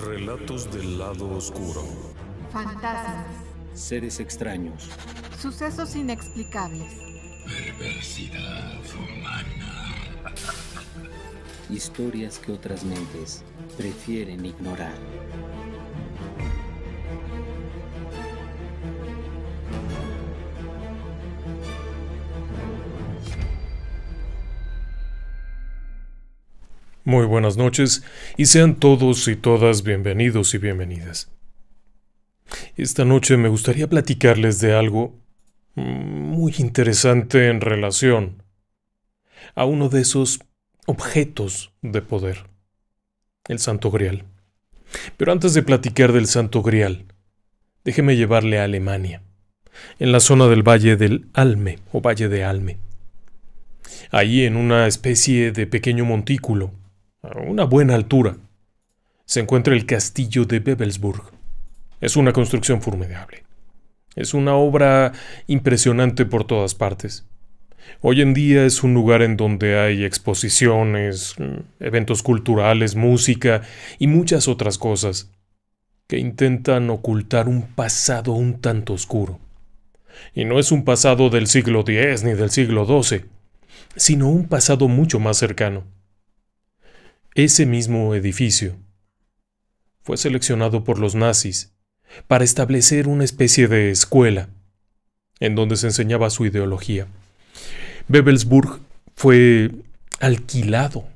Relatos del lado oscuro. Fantasmas. Seres extraños. Sucesos inexplicables. Perversidad humana. Historias que otras mentes prefieren ignorar. Muy buenas noches y sean todos y todas bienvenidos y bienvenidas. Esta noche me gustaría platicarles de algo mm, muy interesante en relación a uno de esos objetos de poder, el Santo Grial. Pero antes de platicar del Santo Grial, déjeme llevarle a Alemania, en la zona del Valle del Alme o Valle de Alme. Ahí en una especie de pequeño montículo a una buena altura, se encuentra el castillo de Bebelsburg. Es una construcción formidable. Es una obra impresionante por todas partes. Hoy en día es un lugar en donde hay exposiciones, mm, eventos culturales, música y muchas otras cosas que intentan ocultar un pasado un tanto oscuro. Y no es un pasado del siglo X ni del siglo XII, sino un pasado mucho más cercano ese mismo edificio. Fue seleccionado por los nazis para establecer una especie de escuela en donde se enseñaba su ideología. Bebelsburg fue alquilado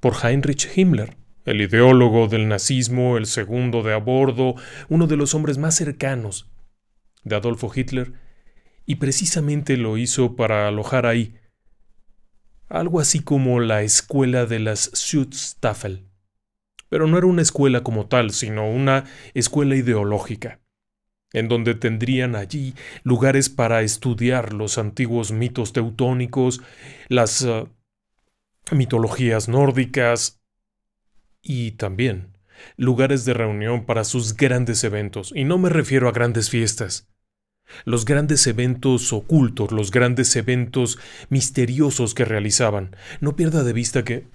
por Heinrich Himmler, el ideólogo del nazismo, el segundo de a bordo, uno de los hombres más cercanos de Adolfo Hitler, y precisamente lo hizo para alojar ahí algo así como la escuela de las Schutzstaffel. Pero no era una escuela como tal, sino una escuela ideológica, en donde tendrían allí lugares para estudiar los antiguos mitos teutónicos, las eh, mitologías nórdicas y también lugares de reunión para sus grandes eventos, y no me refiero a grandes fiestas, los grandes eventos ocultos, los grandes eventos misteriosos que realizaban. No pierda de vista que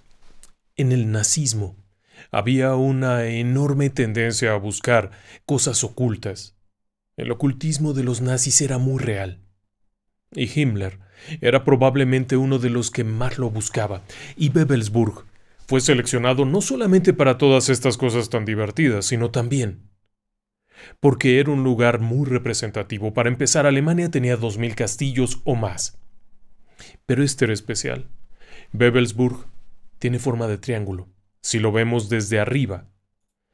en el nazismo había una enorme tendencia a buscar cosas ocultas. El ocultismo de los nazis era muy real. Y Himmler era probablemente uno de los que más lo buscaba. Y Bebelsburg fue seleccionado no solamente para todas estas cosas tan divertidas, sino también porque era un lugar muy representativo. Para empezar, Alemania tenía 2.000 castillos o más. Pero este era especial. Bebelsburg tiene forma de triángulo. Si lo vemos desde arriba,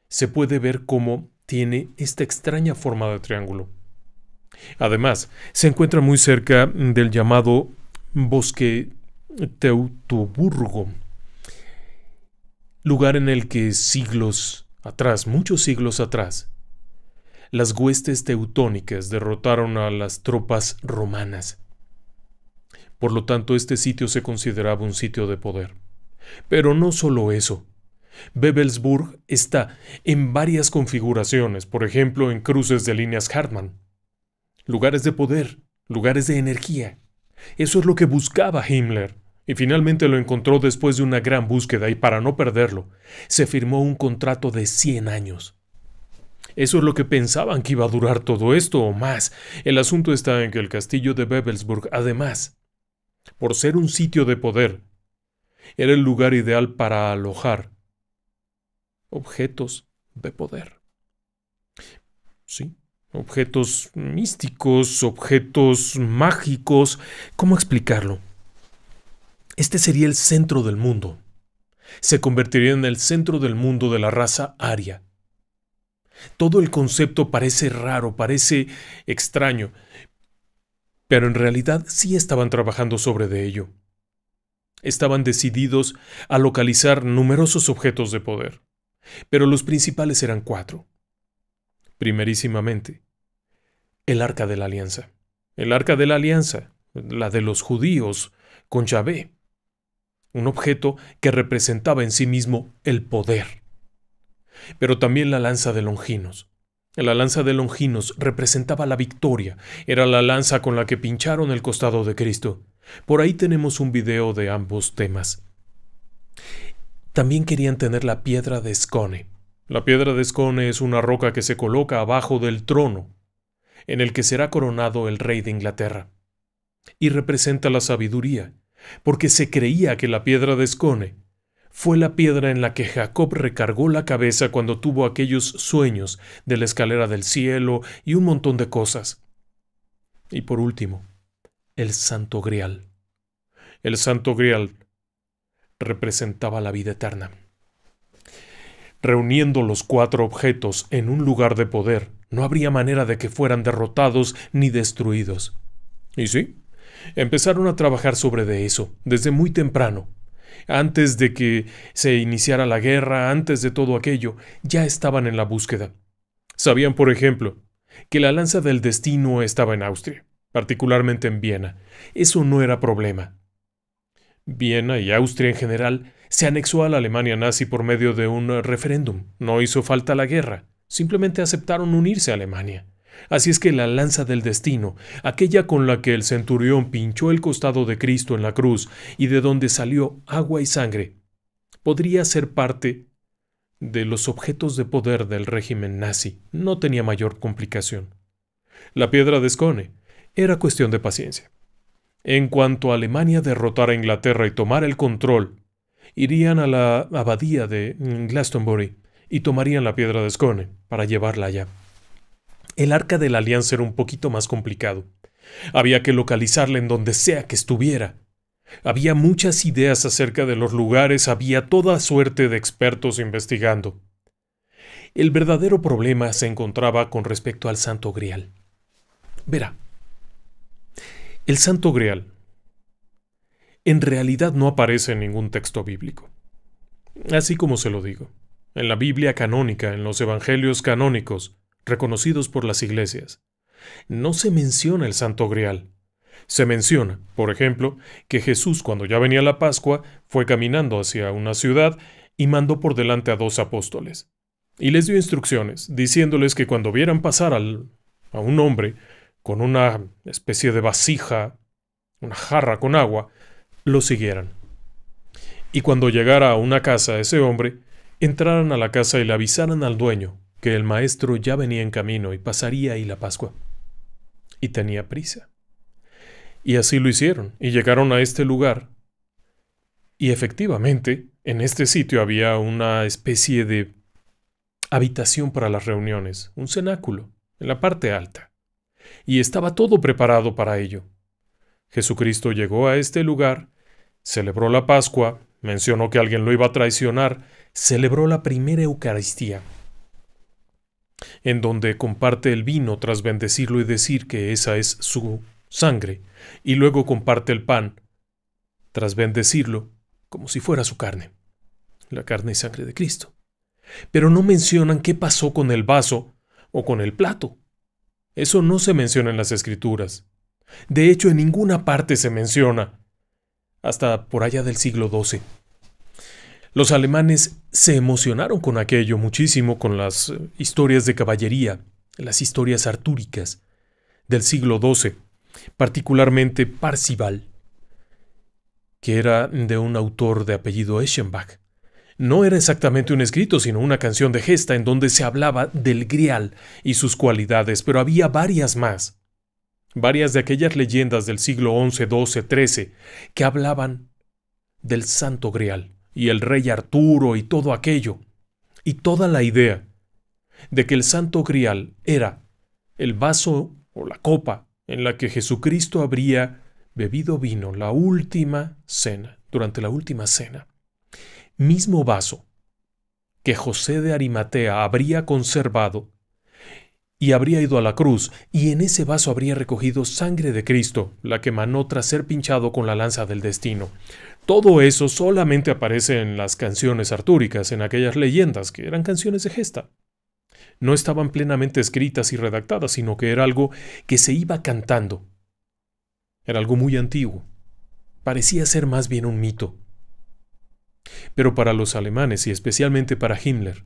se puede ver cómo tiene esta extraña forma de triángulo. Además, se encuentra muy cerca del llamado Bosque Teutoburgo, lugar en el que siglos atrás, muchos siglos atrás, las huestes teutónicas derrotaron a las tropas romanas. Por lo tanto, este sitio se consideraba un sitio de poder. Pero no solo eso. Bebelsburg está en varias configuraciones, por ejemplo, en cruces de líneas Hartmann. Lugares de poder, lugares de energía. Eso es lo que buscaba Himmler, y finalmente lo encontró después de una gran búsqueda y para no perderlo, se firmó un contrato de 100 años. Eso es lo que pensaban que iba a durar todo esto o más. El asunto está en que el castillo de Bebelsburg, además, por ser un sitio de poder, era el lugar ideal para alojar objetos de poder. Sí, objetos místicos, objetos mágicos. ¿Cómo explicarlo? Este sería el centro del mundo. Se convertiría en el centro del mundo de la raza aria. Todo el concepto parece raro, parece extraño, pero en realidad sí estaban trabajando sobre de ello. Estaban decididos a localizar numerosos objetos de poder, pero los principales eran cuatro. Primerísimamente, el Arca de la Alianza. El Arca de la Alianza, la de los judíos, con Yahvé. Un objeto que representaba en sí mismo el poder pero también la lanza de Longinos. La lanza de Longinos representaba la victoria, era la lanza con la que pincharon el costado de Cristo. Por ahí tenemos un video de ambos temas. También querían tener la piedra de Scone. La piedra de Scone es una roca que se coloca abajo del trono, en el que será coronado el rey de Inglaterra. Y representa la sabiduría, porque se creía que la piedra de Scone fue la piedra en la que Jacob recargó la cabeza cuando tuvo aquellos sueños de la escalera del cielo y un montón de cosas. Y por último, el Santo Grial. El Santo Grial representaba la vida eterna. Reuniendo los cuatro objetos en un lugar de poder, no habría manera de que fueran derrotados ni destruidos. ¿Y sí? Empezaron a trabajar sobre de eso desde muy temprano, antes de que se iniciara la guerra, antes de todo aquello, ya estaban en la búsqueda. Sabían, por ejemplo, que la lanza del destino estaba en Austria, particularmente en Viena. Eso no era problema. Viena y Austria en general se anexó a la Alemania nazi por medio de un referéndum. No hizo falta la guerra. Simplemente aceptaron unirse a Alemania. Así es que la lanza del destino, aquella con la que el centurión pinchó el costado de Cristo en la cruz y de donde salió agua y sangre, podría ser parte de los objetos de poder del régimen nazi. No tenía mayor complicación. La piedra de Scone era cuestión de paciencia. En cuanto a Alemania derrotar a Inglaterra y tomar el control, irían a la abadía de Glastonbury y tomarían la piedra de Scone para llevarla allá el arca de la alianza era un poquito más complicado. Había que localizarla en donde sea que estuviera. Había muchas ideas acerca de los lugares, había toda suerte de expertos investigando. El verdadero problema se encontraba con respecto al Santo Grial. Verá, el Santo Grial en realidad no aparece en ningún texto bíblico. Así como se lo digo, en la Biblia canónica, en los Evangelios canónicos, reconocidos por las iglesias. No se menciona el Santo Grial. Se menciona, por ejemplo, que Jesús cuando ya venía la Pascua fue caminando hacia una ciudad y mandó por delante a dos apóstoles. Y les dio instrucciones, diciéndoles que cuando vieran pasar a un hombre con una especie de vasija, una jarra con agua, lo siguieran. Y cuando llegara a una casa ese hombre, entraran a la casa y le avisaran al dueño el maestro ya venía en camino y pasaría ahí la Pascua. Y tenía prisa. Y así lo hicieron, y llegaron a este lugar. Y efectivamente, en este sitio había una especie de habitación para las reuniones, un cenáculo, en la parte alta. Y estaba todo preparado para ello. Jesucristo llegó a este lugar, celebró la Pascua, mencionó que alguien lo iba a traicionar, celebró la primera Eucaristía, en donde comparte el vino tras bendecirlo y decir que esa es su sangre, y luego comparte el pan tras bendecirlo como si fuera su carne, la carne y sangre de Cristo. Pero no mencionan qué pasó con el vaso o con el plato. Eso no se menciona en las escrituras. De hecho, en ninguna parte se menciona, hasta por allá del siglo XII. Los alemanes se emocionaron con aquello muchísimo, con las eh, historias de caballería, las historias artúricas del siglo XII, particularmente Parcival, que era de un autor de apellido Eschenbach. No era exactamente un escrito, sino una canción de gesta en donde se hablaba del grial y sus cualidades, pero había varias más. Varias de aquellas leyendas del siglo XI, XII, XIII que hablaban del santo grial y el rey Arturo y todo aquello, y toda la idea de que el santo grial era el vaso o la copa en la que Jesucristo habría bebido vino la última cena, durante la última cena. Mismo vaso que José de Arimatea habría conservado y habría ido a la cruz, y en ese vaso habría recogido sangre de Cristo, la que manó tras ser pinchado con la lanza del destino. Todo eso solamente aparece en las canciones artúricas, en aquellas leyendas, que eran canciones de gesta. No estaban plenamente escritas y redactadas, sino que era algo que se iba cantando. Era algo muy antiguo. Parecía ser más bien un mito. Pero para los alemanes y especialmente para Himmler,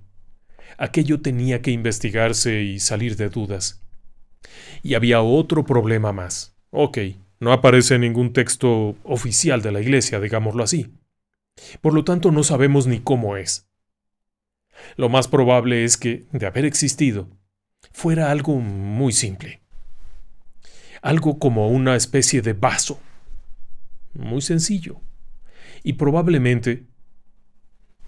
Aquello tenía que investigarse y salir de dudas. Y había otro problema más. Ok, no aparece ningún texto oficial de la Iglesia, digámoslo así. Por lo tanto, no sabemos ni cómo es. Lo más probable es que, de haber existido, fuera algo muy simple. Algo como una especie de vaso. Muy sencillo. Y probablemente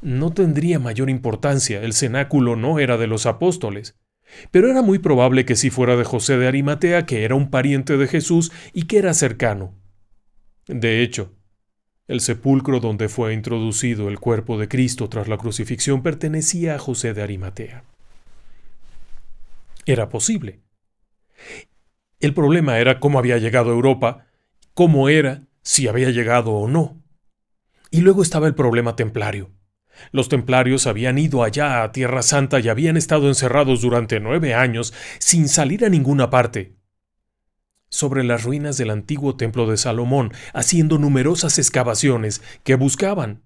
no tendría mayor importancia, el cenáculo no era de los apóstoles. Pero era muy probable que si fuera de José de Arimatea, que era un pariente de Jesús y que era cercano. De hecho, el sepulcro donde fue introducido el cuerpo de Cristo tras la crucifixión pertenecía a José de Arimatea. Era posible. El problema era cómo había llegado a Europa, cómo era, si había llegado o no. Y luego estaba el problema templario. Los templarios habían ido allá a Tierra Santa y habían estado encerrados durante nueve años sin salir a ninguna parte. Sobre las ruinas del antiguo templo de Salomón, haciendo numerosas excavaciones que buscaban.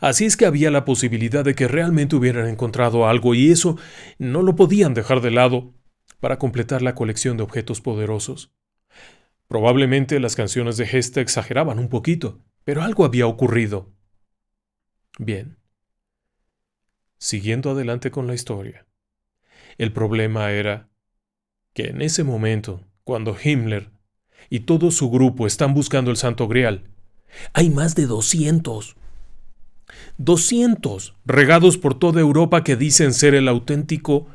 Así es que había la posibilidad de que realmente hubieran encontrado algo y eso no lo podían dejar de lado para completar la colección de objetos poderosos. Probablemente las canciones de Gesta exageraban un poquito, pero algo había ocurrido. Bien, siguiendo adelante con la historia. El problema era que en ese momento, cuando Himmler y todo su grupo están buscando el Santo Grial, hay más de 200. 200 regados por toda Europa que dicen ser el auténtico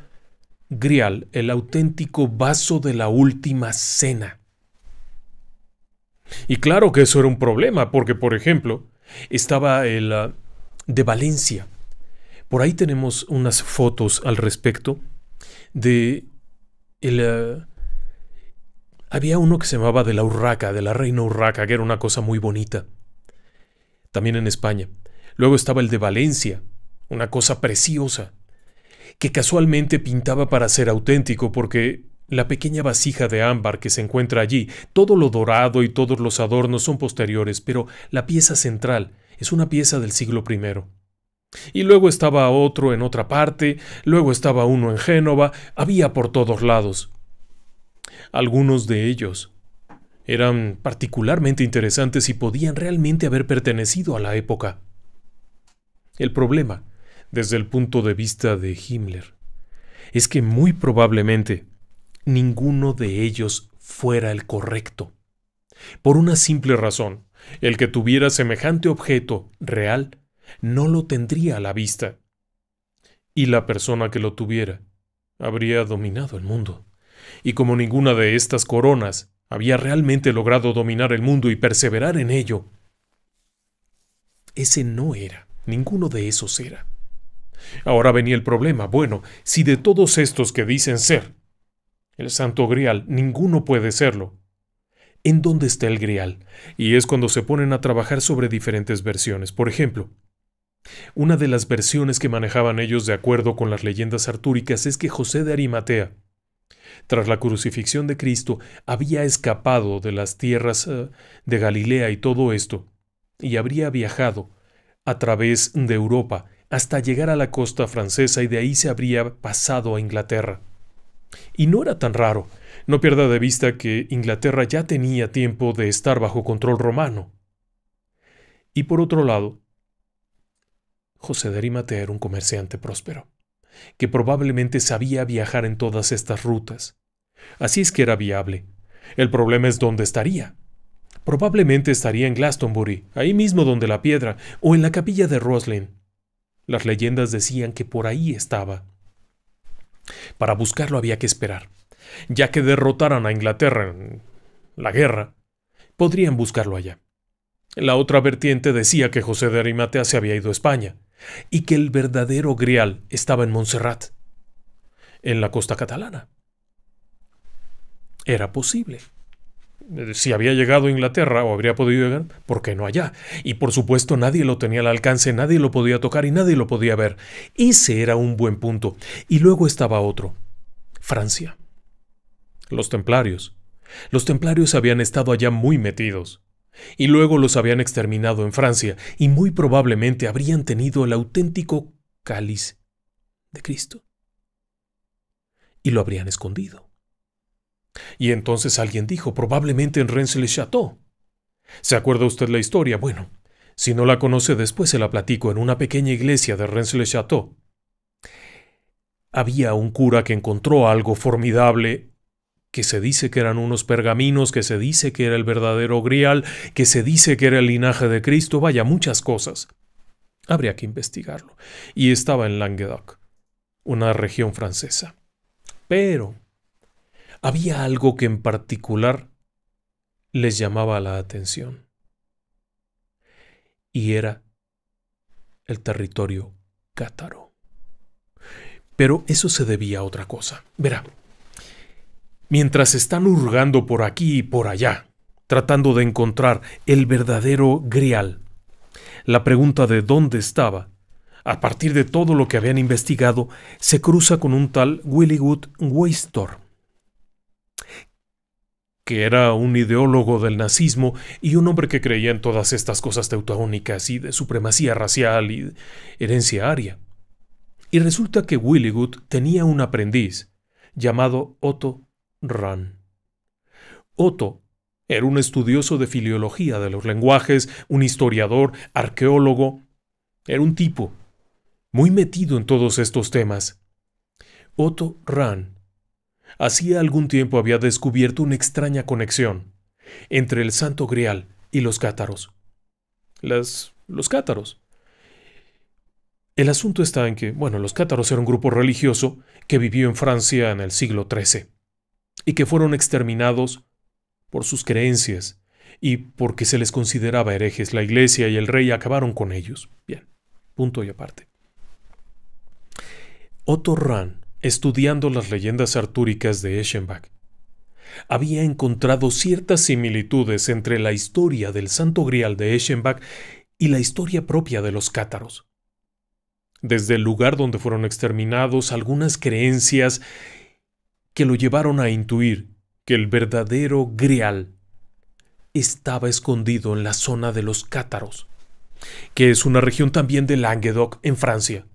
Grial, el auténtico vaso de la última cena. Y claro que eso era un problema, porque por ejemplo, estaba el ah, de Valencia, por ahí tenemos unas fotos al respecto de el, eh, había uno que se llamaba de la Urraca, de la reina Urraca, que era una cosa muy bonita. También en España. Luego estaba el de Valencia, una cosa preciosa, que casualmente pintaba para ser auténtico porque la pequeña vasija de ámbar que se encuentra allí, todo lo dorado y todos los adornos son posteriores, pero la pieza central es una pieza del siglo primero. Y luego estaba otro en otra parte, luego estaba uno en Génova, había por todos lados. Algunos de ellos eran particularmente interesantes y podían realmente haber pertenecido a la época. El problema, desde el punto de vista de Himmler, es que muy probablemente ninguno de ellos fuera el correcto. Por una simple razón, el que tuviera semejante objeto real no lo tendría a la vista. Y la persona que lo tuviera habría dominado el mundo. Y como ninguna de estas coronas había realmente logrado dominar el mundo y perseverar en ello, ese no era, ninguno de esos era. Ahora venía el problema. Bueno, si de todos estos que dicen ser, el santo grial, ninguno puede serlo. ¿En dónde está el grial? Y es cuando se ponen a trabajar sobre diferentes versiones. Por ejemplo, una de las versiones que manejaban ellos de acuerdo con las leyendas artúricas es que José de Arimatea, tras la crucifixión de Cristo, había escapado de las tierras eh, de Galilea y todo esto, y habría viajado a través de Europa hasta llegar a la costa francesa y de ahí se habría pasado a Inglaterra. Y no era tan raro, no pierda de vista que Inglaterra ya tenía tiempo de estar bajo control romano. Y por otro lado, José de Arimatea era un comerciante próspero, que probablemente sabía viajar en todas estas rutas. Así es que era viable. El problema es dónde estaría. Probablemente estaría en Glastonbury, ahí mismo donde la piedra, o en la capilla de Roslin. Las leyendas decían que por ahí estaba. Para buscarlo había que esperar, ya que derrotaran a Inglaterra en la guerra, podrían buscarlo allá. La otra vertiente decía que José de Arimatea se había ido a España, y que el verdadero Grial estaba en Montserrat, en la costa catalana. Era posible. Eh, si había llegado a Inglaterra o habría podido llegar, ¿por qué no allá? Y por supuesto nadie lo tenía al alcance, nadie lo podía tocar y nadie lo podía ver. Ese era un buen punto. Y luego estaba otro, Francia. Los templarios. Los templarios habían estado allá muy metidos y luego los habían exterminado en Francia, y muy probablemente habrían tenido el auténtico cáliz de Cristo. Y lo habrían escondido. Y entonces alguien dijo, probablemente en Rennes-le-Château. ¿Se acuerda usted la historia? Bueno, si no la conoce, después se la platico en una pequeña iglesia de Rennes-le-Château. Había un cura que encontró algo formidable que se dice que eran unos pergaminos, que se dice que era el verdadero grial, que se dice que era el linaje de Cristo, vaya, muchas cosas. Habría que investigarlo. Y estaba en Languedoc, una región francesa. Pero había algo que en particular les llamaba la atención. Y era el territorio cátaro. Pero eso se debía a otra cosa. Verá, mientras están hurgando por aquí y por allá, tratando de encontrar el verdadero grial. La pregunta de dónde estaba, a partir de todo lo que habían investigado, se cruza con un tal Willywood Weistor, que era un ideólogo del nazismo y un hombre que creía en todas estas cosas teutónicas y de supremacía racial y herencia aria. Y resulta que Willywood tenía un aprendiz llamado Otto Otto era un estudioso de filología de los lenguajes, un historiador, arqueólogo. Era un tipo muy metido en todos estos temas. Otto ran hacía algún tiempo había descubierto una extraña conexión entre el santo grial y los cátaros. Las, los cátaros. El asunto está en que, bueno, los cátaros eran un grupo religioso que vivió en Francia en el siglo XIII y que fueron exterminados por sus creencias y porque se les consideraba herejes. La iglesia y el rey acabaron con ellos. Bien, punto y aparte. Otto Rahn, estudiando las leyendas artúricas de Eschenbach, había encontrado ciertas similitudes entre la historia del Santo Grial de Eschenbach y la historia propia de los cátaros. Desde el lugar donde fueron exterminados, algunas creencias que lo llevaron a intuir que el verdadero Grial estaba escondido en la zona de los cátaros, que es una región también de Languedoc en Francia.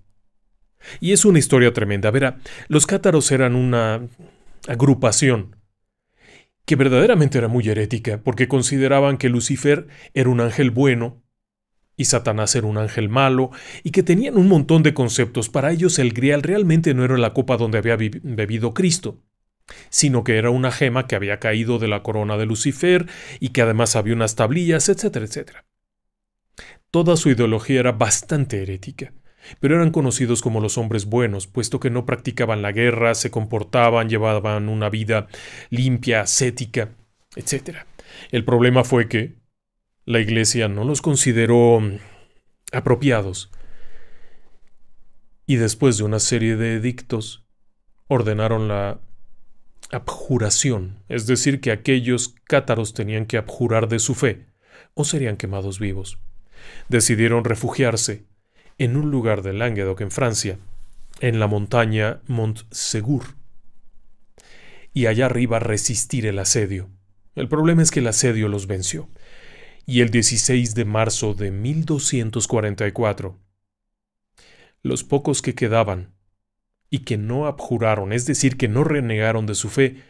Y es una historia tremenda. Verá, los cátaros eran una agrupación que verdaderamente era muy herética, porque consideraban que Lucifer era un ángel bueno y Satanás era un ángel malo, y que tenían un montón de conceptos. Para ellos el grial realmente no era la copa donde había bebido Cristo, sino que era una gema que había caído de la corona de Lucifer y que además había unas tablillas, etcétera, etcétera. Toda su ideología era bastante herética, pero eran conocidos como los hombres buenos, puesto que no practicaban la guerra, se comportaban, llevaban una vida limpia, ascética, etcétera. El problema fue que la iglesia no los consideró apropiados y después de una serie de edictos ordenaron la abjuración, es decir, que aquellos cátaros tenían que abjurar de su fe, o serían quemados vivos. Decidieron refugiarse en un lugar del Languedoc en Francia, en la montaña Montsegur, y allá arriba resistir el asedio. El problema es que el asedio los venció, y el 16 de marzo de 1244, los pocos que quedaban y que no abjuraron, es decir, que no renegaron de su fe,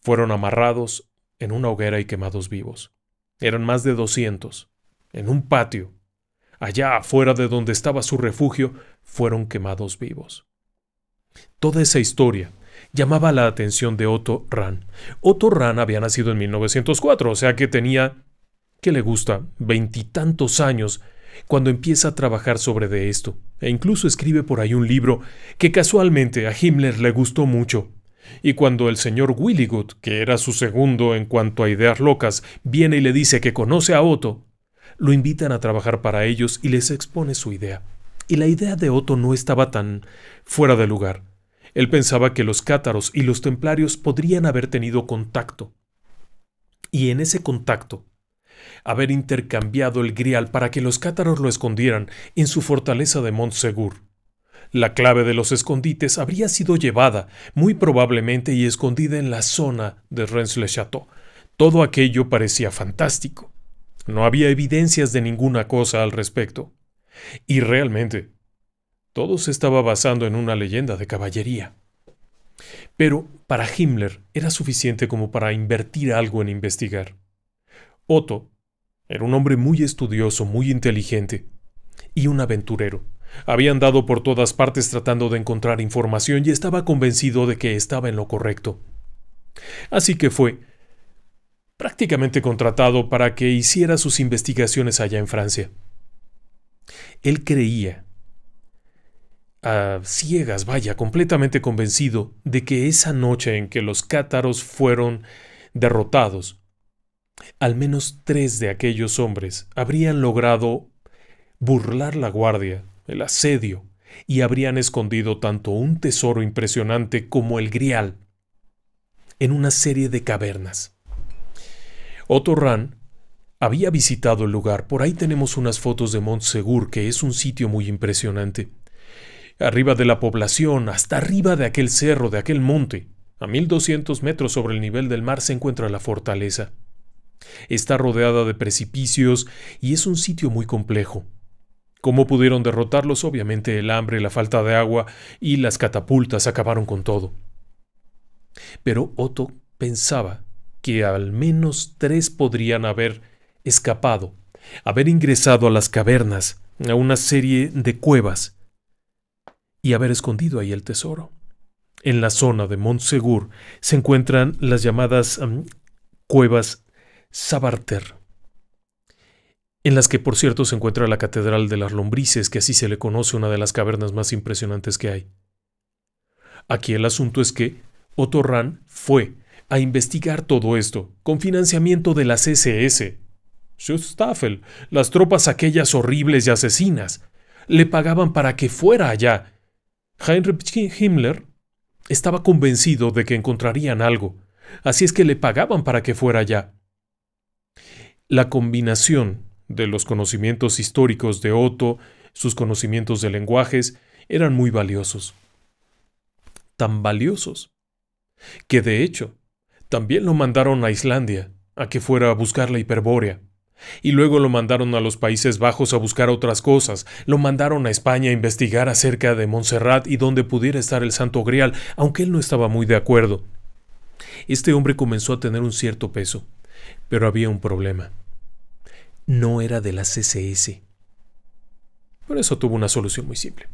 fueron amarrados en una hoguera y quemados vivos. Eran más de 200. En un patio, allá afuera de donde estaba su refugio, fueron quemados vivos. Toda esa historia llamaba la atención de Otto Ran. Otto Rahn había nacido en 1904, o sea que tenía, ¿qué le gusta?, veintitantos años cuando empieza a trabajar sobre de esto, e incluso escribe por ahí un libro que casualmente a Himmler le gustó mucho. Y cuando el señor Willigut, que era su segundo en cuanto a ideas locas, viene y le dice que conoce a Otto, lo invitan a trabajar para ellos y les expone su idea. Y la idea de Otto no estaba tan fuera de lugar. Él pensaba que los cátaros y los templarios podrían haber tenido contacto. Y en ese contacto, haber intercambiado el grial para que los cátaros lo escondieran en su fortaleza de Montsegur. La clave de los escondites habría sido llevada, muy probablemente, y escondida en la zona de rens le Todo aquello parecía fantástico. No había evidencias de ninguna cosa al respecto. Y realmente, todo se estaba basando en una leyenda de caballería. Pero para Himmler era suficiente como para invertir algo en investigar. Otto era un hombre muy estudioso, muy inteligente y un aventurero. Había andado por todas partes tratando de encontrar información y estaba convencido de que estaba en lo correcto. Así que fue prácticamente contratado para que hiciera sus investigaciones allá en Francia. Él creía, a ciegas, vaya, completamente convencido de que esa noche en que los cátaros fueron derrotados, al menos tres de aquellos hombres habrían logrado burlar la guardia, el asedio, y habrían escondido tanto un tesoro impresionante como el grial en una serie de cavernas. Otto había visitado el lugar. Por ahí tenemos unas fotos de Montsegur, que es un sitio muy impresionante. Arriba de la población, hasta arriba de aquel cerro, de aquel monte, a 1200 metros sobre el nivel del mar, se encuentra la fortaleza. Está rodeada de precipicios y es un sitio muy complejo. ¿Cómo pudieron derrotarlos? Obviamente el hambre, la falta de agua y las catapultas acabaron con todo. Pero Otto pensaba que al menos tres podrían haber escapado, haber ingresado a las cavernas, a una serie de cuevas, y haber escondido ahí el tesoro. En la zona de Montsegur se encuentran las llamadas mm, cuevas Sabarter, en las que por cierto se encuentra la Catedral de las Lombrices, que así se le conoce una de las cavernas más impresionantes que hay. Aquí el asunto es que Otto fue a investigar todo esto, con financiamiento de las CSS. Schustafel las tropas aquellas horribles y asesinas, le pagaban para que fuera allá. Heinrich Himmler estaba convencido de que encontrarían algo, así es que le pagaban para que fuera allá. La combinación de los conocimientos históricos de Otto, sus conocimientos de lenguajes, eran muy valiosos. Tan valiosos que de hecho también lo mandaron a Islandia a que fuera a buscar la hiperbórea. Y luego lo mandaron a los Países Bajos a buscar otras cosas, lo mandaron a España a investigar acerca de Montserrat y dónde pudiera estar el Santo Grial, aunque él no estaba muy de acuerdo. Este hombre comenzó a tener un cierto peso. Pero había un problema. No era de las SS Por eso tuvo una solución muy simple.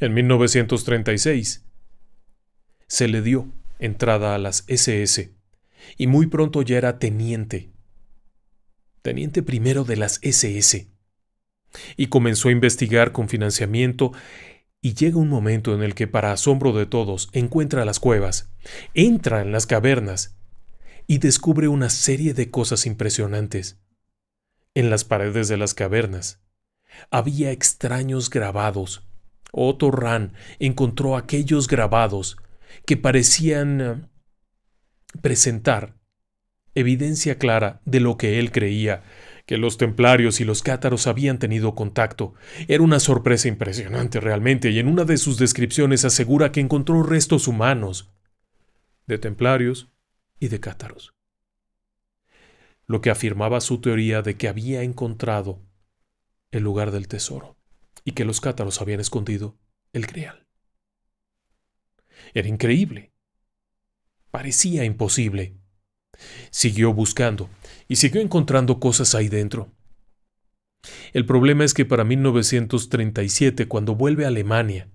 En 1936 se le dio entrada a las SS y muy pronto ya era teniente. Teniente primero de las SS. Y comenzó a investigar con financiamiento y llega un momento en el que, para asombro de todos, encuentra las cuevas, entra en las cavernas y descubre una serie de cosas impresionantes. En las paredes de las cavernas había extraños grabados. Otto Rahn encontró aquellos grabados que parecían eh, presentar evidencia clara de lo que él creía, que los templarios y los cátaros habían tenido contacto. Era una sorpresa impresionante realmente, y en una de sus descripciones asegura que encontró restos humanos, de templarios, y de cátaros. Lo que afirmaba su teoría de que había encontrado el lugar del tesoro y que los cátaros habían escondido el grial. Era increíble. Parecía imposible. Siguió buscando y siguió encontrando cosas ahí dentro. El problema es que para 1937, cuando vuelve a Alemania,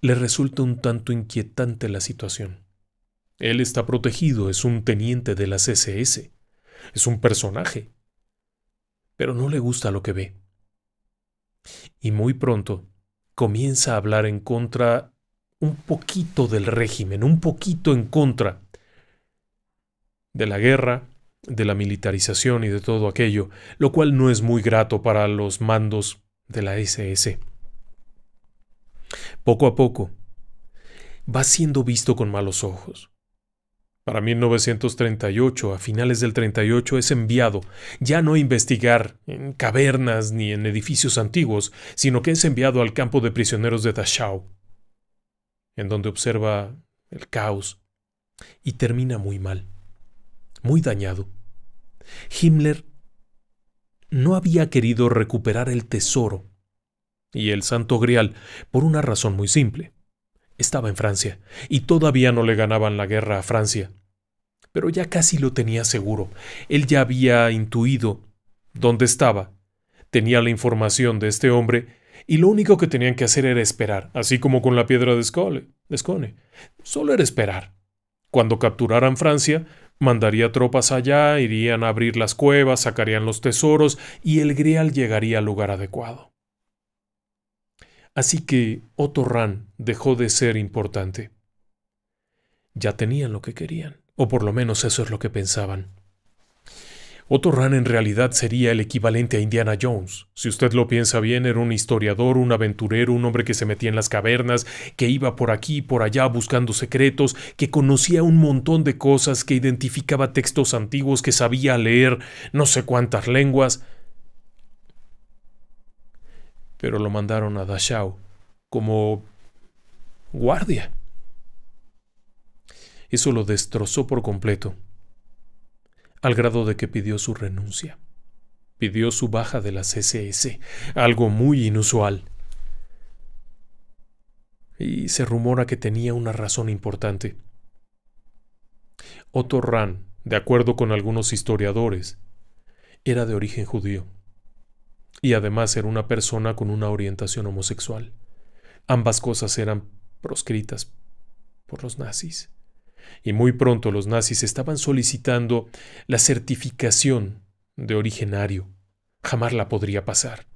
le resulta un tanto inquietante la situación. Él está protegido, es un teniente de las CSS, Es un personaje. Pero no le gusta lo que ve. Y muy pronto comienza a hablar en contra un poquito del régimen, un poquito en contra de la guerra, de la militarización y de todo aquello, lo cual no es muy grato para los mandos de la SS. Poco a poco, va siendo visto con malos ojos. Para 1938, a finales del 38, es enviado, ya no a investigar en cavernas ni en edificios antiguos, sino que es enviado al campo de prisioneros de Dachau, en donde observa el caos y termina muy mal, muy dañado. Himmler no había querido recuperar el tesoro y el Santo Grial por una razón muy simple. Estaba en Francia, y todavía no le ganaban la guerra a Francia. Pero ya casi lo tenía seguro. Él ya había intuido dónde estaba. Tenía la información de este hombre y lo único que tenían que hacer era esperar, así como con la piedra de Scone. Solo era esperar. Cuando capturaran Francia, mandaría tropas allá, irían a abrir las cuevas, sacarían los tesoros y el Grial llegaría al lugar adecuado. Así que Otto Rahn dejó de ser importante. Ya tenían lo que querían, o por lo menos eso es lo que pensaban. Otto Rahn en realidad sería el equivalente a Indiana Jones. Si usted lo piensa bien, era un historiador, un aventurero, un hombre que se metía en las cavernas, que iba por aquí y por allá buscando secretos, que conocía un montón de cosas, que identificaba textos antiguos, que sabía leer no sé cuántas lenguas pero lo mandaron a Dachau como guardia. Eso lo destrozó por completo, al grado de que pidió su renuncia. Pidió su baja de la CSS, algo muy inusual. Y se rumora que tenía una razón importante. Otto Rahn, de acuerdo con algunos historiadores, era de origen judío y además era una persona con una orientación homosexual. Ambas cosas eran proscritas por los nazis. Y muy pronto los nazis estaban solicitando la certificación de originario. Jamás la podría pasar.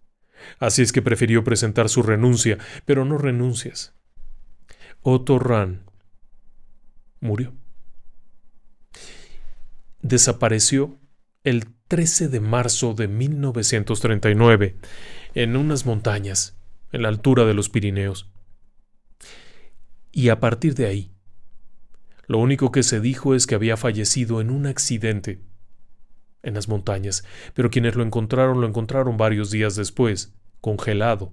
Así es que prefirió presentar su renuncia, pero no renuncias. Otto Rahn murió. Desapareció el 13 de marzo de 1939, en unas montañas, en la altura de los Pirineos. Y a partir de ahí, lo único que se dijo es que había fallecido en un accidente en las montañas, pero quienes lo encontraron lo encontraron varios días después, congelado,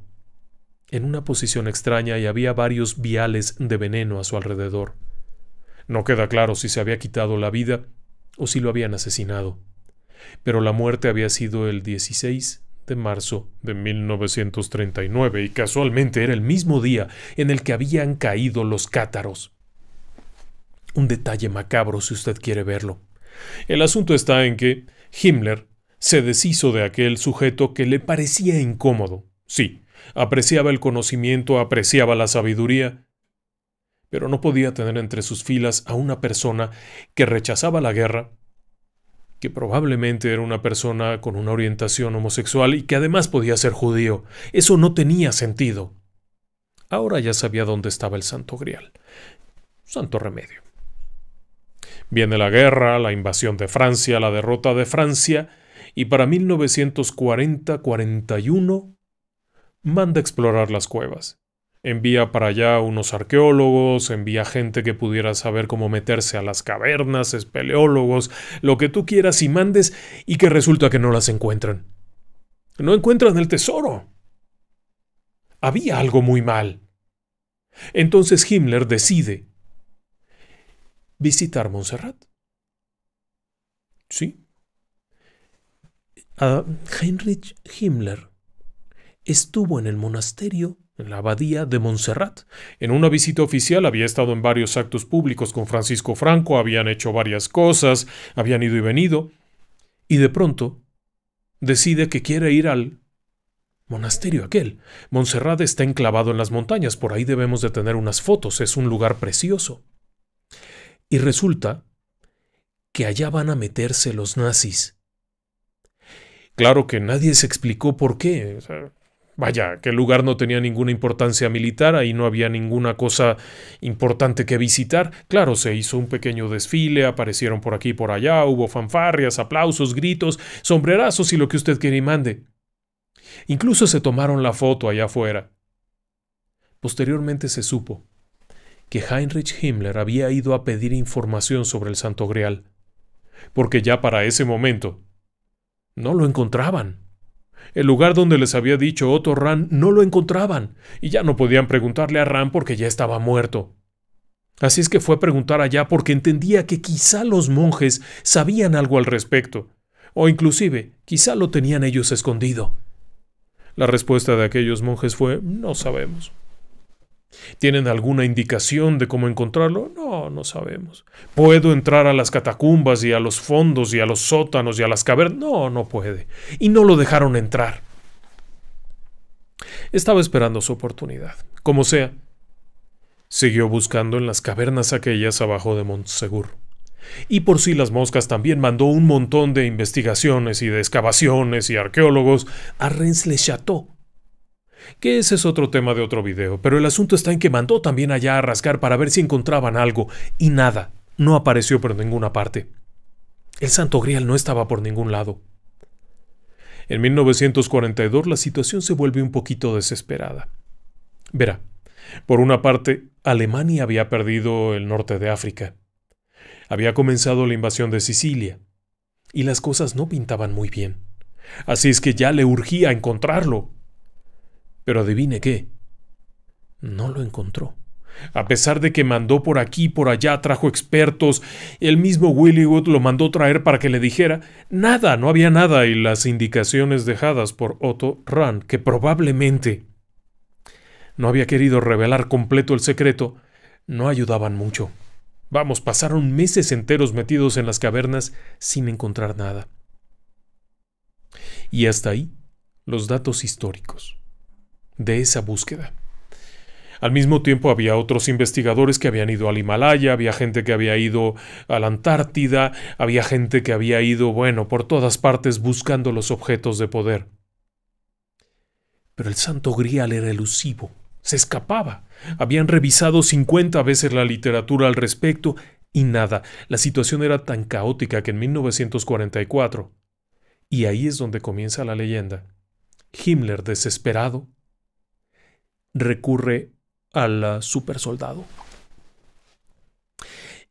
en una posición extraña y había varios viales de veneno a su alrededor. No queda claro si se había quitado la vida o si lo habían asesinado pero la muerte había sido el 16 de marzo de 1939 y casualmente era el mismo día en el que habían caído los cátaros. Un detalle macabro si usted quiere verlo. El asunto está en que Himmler se deshizo de aquel sujeto que le parecía incómodo. Sí, apreciaba el conocimiento, apreciaba la sabiduría, pero no podía tener entre sus filas a una persona que rechazaba la guerra, que probablemente era una persona con una orientación homosexual y que además podía ser judío. Eso no tenía sentido. Ahora ya sabía dónde estaba el Santo Grial. Santo remedio. Viene la guerra, la invasión de Francia, la derrota de Francia, y para 1940-41 manda explorar las cuevas envía para allá unos arqueólogos, envía gente que pudiera saber cómo meterse a las cavernas, espeleólogos, lo que tú quieras y mandes, y que resulta que no las encuentran. No encuentran el tesoro. Había algo muy mal. Entonces Himmler decide visitar Montserrat. ¿Sí? Ah, Heinrich Himmler estuvo en el monasterio en la abadía de Montserrat. En una visita oficial había estado en varios actos públicos con Francisco Franco, habían hecho varias cosas, habían ido y venido, y de pronto decide que quiere ir al monasterio aquel. Montserrat está enclavado en las montañas, por ahí debemos de tener unas fotos, es un lugar precioso. Y resulta que allá van a meterse los nazis. Claro que nadie se explicó por qué. Vaya, que el lugar no tenía ninguna importancia militar, ahí no había ninguna cosa importante que visitar. Claro, se hizo un pequeño desfile, aparecieron por aquí y por allá, hubo fanfarrias, aplausos, gritos, sombrerazos y lo que usted quiera y mande. Incluso se tomaron la foto allá afuera. Posteriormente se supo que Heinrich Himmler había ido a pedir información sobre el Santo Grial, porque ya para ese momento no lo encontraban. El lugar donde les había dicho Otto Ran no lo encontraban, y ya no podían preguntarle a Ran porque ya estaba muerto. Así es que fue a preguntar allá porque entendía que quizá los monjes sabían algo al respecto, o inclusive quizá lo tenían ellos escondido. La respuesta de aquellos monjes fue no sabemos. ¿Tienen alguna indicación de cómo encontrarlo? No, no sabemos. ¿Puedo entrar a las catacumbas y a los fondos y a los sótanos y a las cavernas? No, no puede. Y no lo dejaron entrar. Estaba esperando su oportunidad. Como sea, siguió buscando en las cavernas aquellas abajo de Montsegur. Y por si las moscas también mandó un montón de investigaciones y de excavaciones y arqueólogos a rens le que ese es otro tema de otro video, pero el asunto está en que mandó también allá a rascar para ver si encontraban algo, y nada, no apareció por ninguna parte. El Santo Grial no estaba por ningún lado. En 1942 la situación se vuelve un poquito desesperada. Verá, por una parte, Alemania había perdido el norte de África. Había comenzado la invasión de Sicilia. Y las cosas no pintaban muy bien. Así es que ya le urgía encontrarlo. Pero adivine qué. No lo encontró. A pesar de que mandó por aquí, por allá, trajo expertos, el mismo Willywood lo mandó traer para que le dijera, nada, no había nada, y las indicaciones dejadas por Otto Rand, que probablemente no había querido revelar completo el secreto, no ayudaban mucho. Vamos, pasaron meses enteros metidos en las cavernas sin encontrar nada. Y hasta ahí, los datos históricos de esa búsqueda. Al mismo tiempo había otros investigadores que habían ido al Himalaya, había gente que había ido a la Antártida, había gente que había ido, bueno, por todas partes buscando los objetos de poder. Pero el santo grial era elusivo, se escapaba. Habían revisado 50 veces la literatura al respecto y nada. La situación era tan caótica que en 1944, y ahí es donde comienza la leyenda, Himmler desesperado recurre al supersoldado.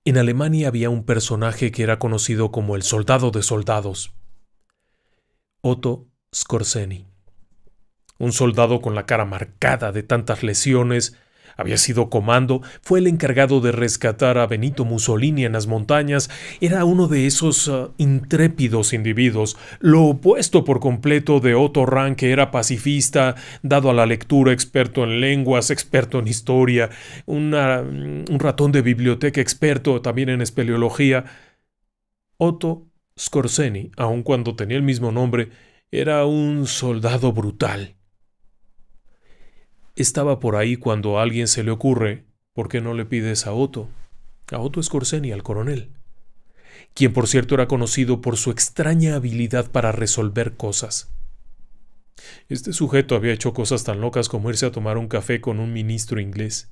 En Alemania había un personaje que era conocido como el soldado de soldados, Otto Scorseni. Un soldado con la cara marcada de tantas lesiones había sido comando, fue el encargado de rescatar a Benito Mussolini en las montañas, era uno de esos ah, intrépidos individuos, lo opuesto por completo de Otto Rank, que era pacifista, dado a la lectura, experto en lenguas, experto en historia, un ratón de biblioteca, experto también en espeleología. Otto Scorseni, aun cuando tenía el mismo nombre, era un soldado brutal estaba por ahí cuando a alguien se le ocurre, ¿por qué no le pides a Otto? A Otto y al coronel, quien por cierto era conocido por su extraña habilidad para resolver cosas. Este sujeto había hecho cosas tan locas como irse a tomar un café con un ministro inglés.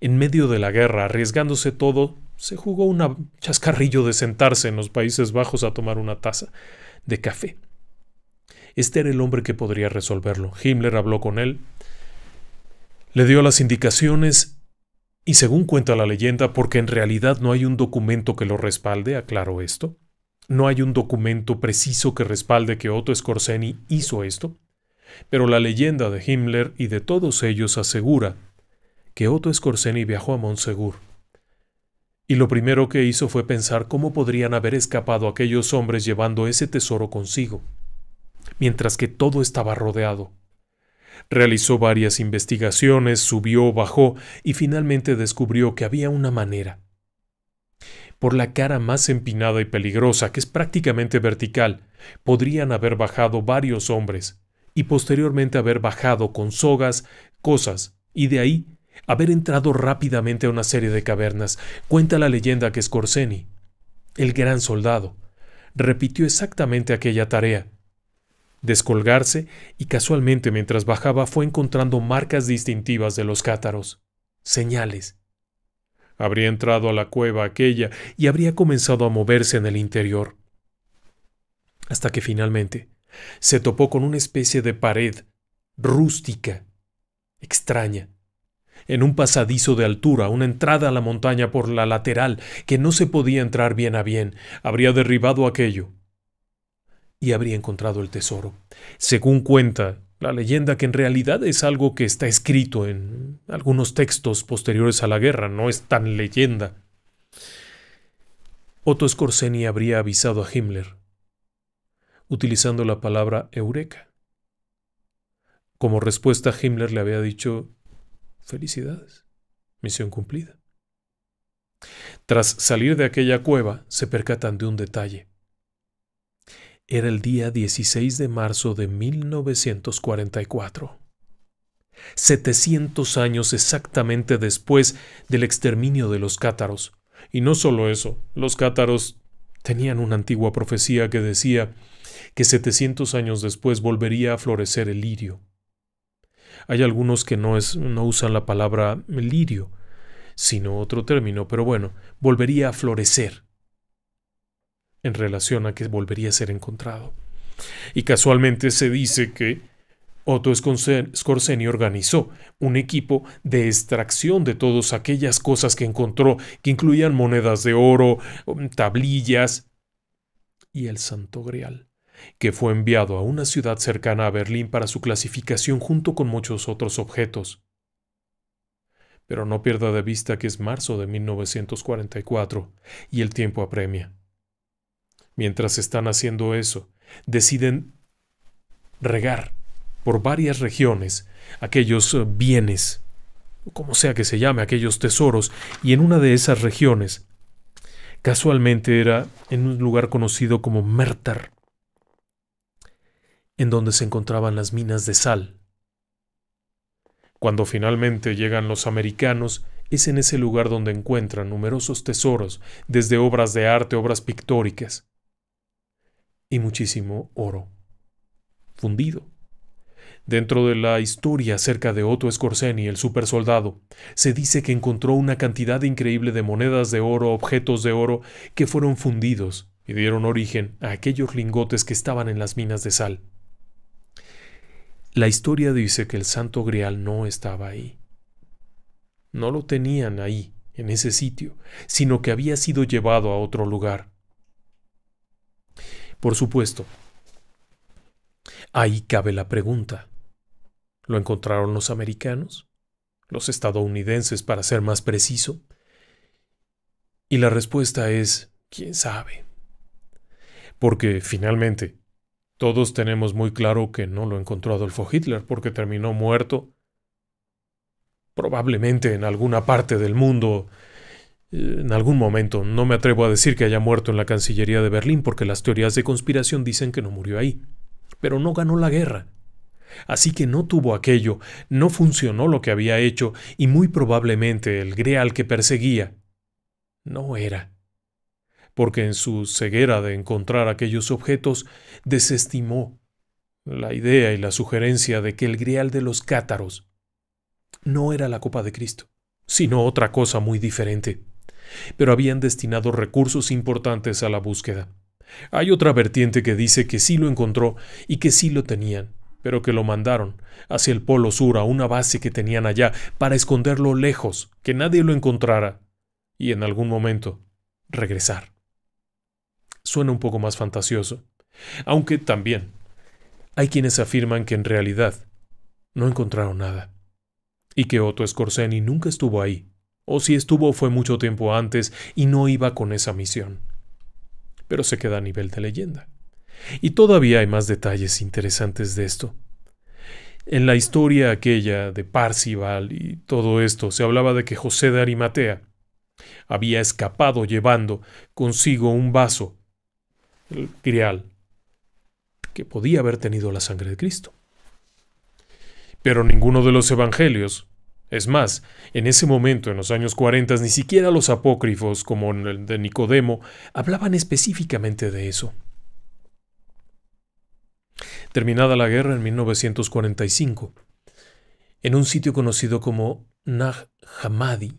En medio de la guerra, arriesgándose todo, se jugó un chascarrillo de sentarse en los Países Bajos a tomar una taza de café. Este era el hombre que podría resolverlo. Himmler habló con él, le dio las indicaciones y según cuenta la leyenda, porque en realidad no hay un documento que lo respalde, aclaro esto, no hay un documento preciso que respalde que Otto Scorseni hizo esto, pero la leyenda de Himmler y de todos ellos asegura que Otto Scorseni viajó a Monsegur. Y lo primero que hizo fue pensar cómo podrían haber escapado aquellos hombres llevando ese tesoro consigo mientras que todo estaba rodeado. Realizó varias investigaciones, subió, bajó y finalmente descubrió que había una manera. Por la cara más empinada y peligrosa, que es prácticamente vertical, podrían haber bajado varios hombres, y posteriormente haber bajado con sogas, cosas, y de ahí haber entrado rápidamente a una serie de cavernas. Cuenta la leyenda que Scorseni, el gran soldado, repitió exactamente aquella tarea, descolgarse y casualmente mientras bajaba fue encontrando marcas distintivas de los cátaros, señales. Habría entrado a la cueva aquella y habría comenzado a moverse en el interior. Hasta que finalmente se topó con una especie de pared rústica, extraña, en un pasadizo de altura, una entrada a la montaña por la lateral, que no se podía entrar bien a bien, habría derribado aquello, y habría encontrado el tesoro. Según cuenta la leyenda que en realidad es algo que está escrito en algunos textos posteriores a la guerra, no es tan leyenda. Otto Scorseni habría avisado a Himmler, utilizando la palabra eureka. Como respuesta, Himmler le había dicho, felicidades, misión cumplida. Tras salir de aquella cueva, se percatan de un detalle. Era el día 16 de marzo de 1944. 700 años exactamente después del exterminio de los cátaros. Y no solo eso, los cátaros tenían una antigua profecía que decía que 700 años después volvería a florecer el lirio. Hay algunos que no, no usan la palabra lirio, sino otro término, pero bueno, volvería a florecer en relación a que volvería a ser encontrado. Y casualmente se dice que Otto Scorseni organizó un equipo de extracción de todas aquellas cosas que encontró, que incluían monedas de oro, um, tablillas y el Santo Grial, que fue enviado a una ciudad cercana a Berlín para su clasificación junto con muchos otros objetos. Pero no pierda de vista que es marzo de 1944 y el tiempo apremia. Mientras están haciendo eso, deciden regar por varias regiones aquellos eh, bienes, como sea que se llame, aquellos tesoros, y en una de esas regiones, casualmente era en un lugar conocido como Mertar, en donde se encontraban las minas de sal. Cuando finalmente llegan los americanos, es en ese lugar donde encuentran numerosos tesoros, desde obras de arte, obras pictóricas, y muchísimo oro fundido. Dentro de la historia acerca de Otto Scorseni, el supersoldado, se dice que encontró una cantidad increíble de monedas de oro, objetos de oro, que fueron fundidos y dieron origen a aquellos lingotes que estaban en las minas de sal. La historia dice que el Santo Grial no estaba ahí. No lo tenían ahí, en ese sitio, sino que había sido llevado a otro lugar. Por supuesto. Ahí cabe la pregunta. ¿Lo encontraron los americanos? ¿Los estadounidenses, para ser más preciso? Y la respuesta es, ¿quién sabe? Porque finalmente, todos tenemos muy claro que no lo encontró Adolfo Hitler porque terminó muerto probablemente en alguna parte del mundo eh, en algún momento. No me atrevo a decir que haya muerto en la Cancillería de Berlín porque las teorías de conspiración dicen que no murió ahí. Pero no ganó la guerra. Así que no tuvo aquello, no funcionó lo que había hecho y muy probablemente el grial que perseguía no era. Porque en su ceguera de encontrar aquellos objetos desestimó la idea y la sugerencia de que el grial de los cátaros no era la copa de Cristo, sino otra cosa muy diferente pero habían destinado recursos importantes a la búsqueda. Hay otra vertiente que dice que sí lo encontró y que sí lo tenían, pero que lo mandaron hacia el Polo Sur a una base que tenían allá para esconderlo lejos, que nadie lo encontrara, y en algún momento regresar. Suena un poco más fantasioso, aunque también hay quienes afirman que en realidad no encontraron nada, y que Otto Scorseni nunca estuvo ahí, o si estuvo fue mucho tiempo antes y no iba con esa misión. Pero se queda a nivel de leyenda. Y todavía hay más detalles interesantes de esto. En la historia aquella de Parcival y todo esto se hablaba de que José de Arimatea había escapado llevando consigo un vaso, el Crial, que podía haber tenido la sangre de Cristo. Pero ninguno de los evangelios es más, en ese momento, en los años 40, ni siquiera los apócrifos, como el de Nicodemo, hablaban específicamente de eso. Terminada la guerra en 1945, en un sitio conocido como Nag Hammadi,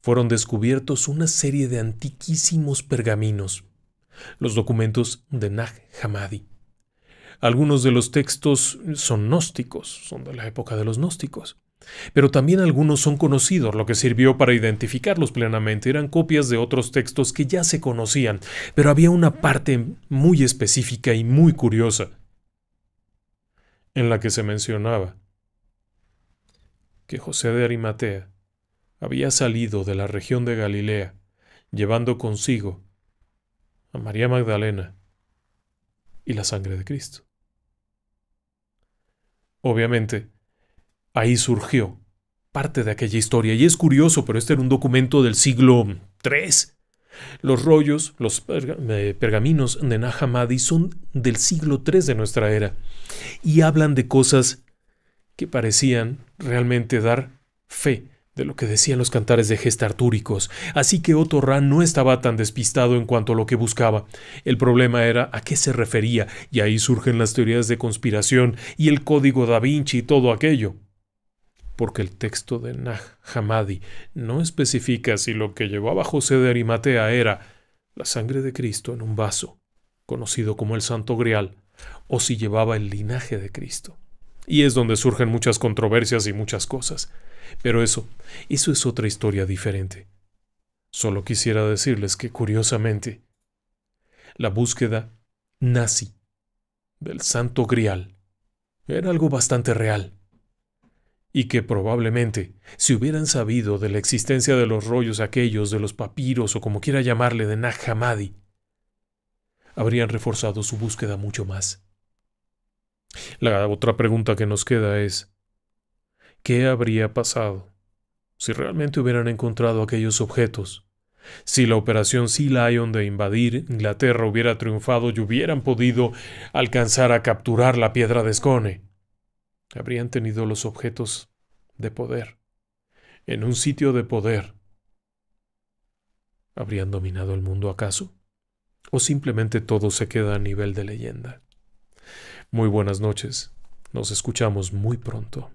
fueron descubiertos una serie de antiquísimos pergaminos, los documentos de Nag Hammadi. Algunos de los textos son gnósticos, son de la época de los gnósticos. Pero también algunos son conocidos, lo que sirvió para identificarlos plenamente. Eran copias de otros textos que ya se conocían, pero había una parte muy específica y muy curiosa en la que se mencionaba que José de Arimatea había salido de la región de Galilea, llevando consigo a María Magdalena y la sangre de Cristo. Obviamente, Ahí surgió parte de aquella historia. Y es curioso, pero este era un documento del siglo III. Los rollos, los eh, pergaminos de Nahamadi son del siglo III de nuestra era y hablan de cosas que parecían realmente dar fe de lo que decían los cantares de gesta artúricos, así que Otto Rahn no estaba tan despistado en cuanto a lo que buscaba. El problema era a qué se refería, y ahí surgen las teorías de conspiración y el código da Vinci y todo aquello porque el texto de Naj Hamadi no especifica si lo que llevaba José de Arimatea era la sangre de Cristo en un vaso, conocido como el Santo Grial, o si llevaba el linaje de Cristo. Y es donde surgen muchas controversias y muchas cosas. Pero eso, eso es otra historia diferente. Solo quisiera decirles que, curiosamente, la búsqueda nazi del Santo Grial era algo bastante real y que probablemente, si hubieran sabido de la existencia de los rollos aquellos, de los papiros o como quiera llamarle de Nag habrían reforzado su búsqueda mucho más. La otra pregunta que nos queda es, ¿qué habría pasado si realmente hubieran encontrado aquellos objetos? Si la operación Sea Lion de invadir Inglaterra hubiera triunfado y hubieran podido alcanzar a capturar la piedra de Scone habrían tenido los objetos de poder. En un sitio de poder. ¿Habrían dominado el mundo acaso? ¿O simplemente todo se queda a nivel de leyenda? Muy buenas noches. Nos escuchamos muy pronto.